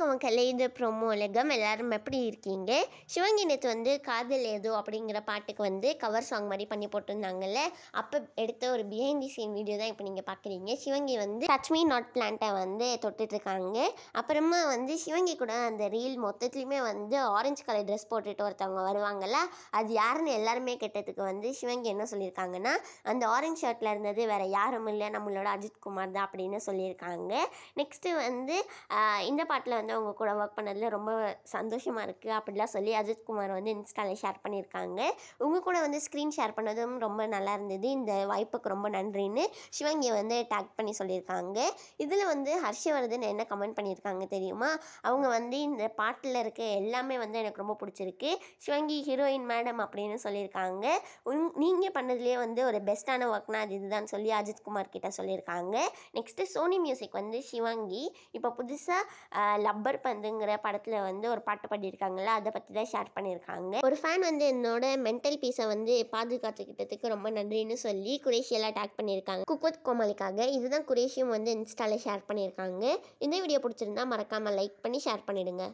வணக்கம் மக்களே இது ப்ரோமோ உலகம் எல்லோரும் எப்படி இருக்கீங்க சிவங்கினத்து வந்து காதல் ஏதோ அப்படிங்கிற பாட்டுக்கு வந்து கவர் சாங் மாதிரி பண்ணி போட்டிருந்தாங்கல்ல அப்போ எடுத்த ஒரு பிஹைண்ட் தி சீன் வீடியோ தான் இப்போ நீங்கள் பார்க்குறீங்க சிவங்கி வந்து லட்சுமி நாட் பிளான்ட்டை வந்து தொட்டுட்ருக்காங்க அப்புறமா வந்து சிவங்கி கூட அந்த ரீல் மொத்தத்துலேயுமே வந்து ஆரஞ்சு கலர் ட்ரெஸ் போட்டுட்டு ஒருத்தவங்க வருவாங்கல்ல அது யாருன்னு எல்லாருமே கேட்டதுக்கு வந்து சிவங்கி என்ன சொல்லியிருக்காங்கன்னா அந்த ஆரஞ்சு ஷர்ட்டில் இருந்தது வேறு யாரும் இல்லை நம்மளோட அஜித் குமார் தான் அப்படின்னு சொல்லியிருக்காங்க நெக்ஸ்ட்டு வந்து இந்த பாட்டில் வந்து வந்து அவங்க கூட ஒர்க் பண்ணதில் ரொம்ப சந்தோஷமாக இருக்குது அப்படிலாம் சொல்லி அஜித் குமார் வந்து இன்ஸ்டாவில் ஷேர் பண்ணியிருக்காங்க உங்கள் கூட வந்து ஸ்க்ரீன் ஷேர் பண்ணதும் ரொம்ப நல்லா இருந்தது இந்த வாய்ப்புக்கு ரொம்ப நன்றின்னு சிவங்கியை வந்து டேக் பண்ணி சொல்லியிருக்காங்க இதில் வந்து ஹர்ஷவர்தன் என்ன கமெண்ட் பண்ணியிருக்காங்க தெரியுமா அவங்க வந்து இந்த பாட்டில் இருக்க எல்லாமே வந்து எனக்கு ரொம்ப பிடிச்சிருக்கு சிவங்கி ஹீரோயின் மேடம் அப்படின்னு சொல்லியிருக்காங்க உங் நீங்கள் பண்ணதுலேயே வந்து ஒரு பெஸ்ட்டான ஒர்க்னா அது இதுதான் சொல்லி அஜித் குமார் கிட்ட சொல்லியிருக்காங்க நெக்ஸ்ட்டு சோனி மியூசிக் வந்து சிவாங்கி இப்போ புதுசாக லப் ரப்பர் பந்துங்கிற படத்தில் வந்து ஒரு பாட்டு பாடியிருக்காங்கல்ல அதை பற்றி தான் ஷேர் பண்ணியிருக்காங்க ஒரு ஃபேன் வந்து என்னோட மென்டல் பீஸை வந்து பாதுகாத்துக்கிட்டதுக்கு ரொம்ப நன்றின்னு சொல்லி குரேஷியெல்லாம் டேக் பண்ணியிருக்காங்க குக்வத் கோமாளிக்காக இதுதான் குரேஷியும் வந்து இன்ஸ்டாவில் ஷேர் பண்ணியிருக்காங்க இந்த வீடியோ பிடிச்சிருந்தா மறக்காமல் லைக் பண்ணி ஷேர் பண்ணிவிடுங்க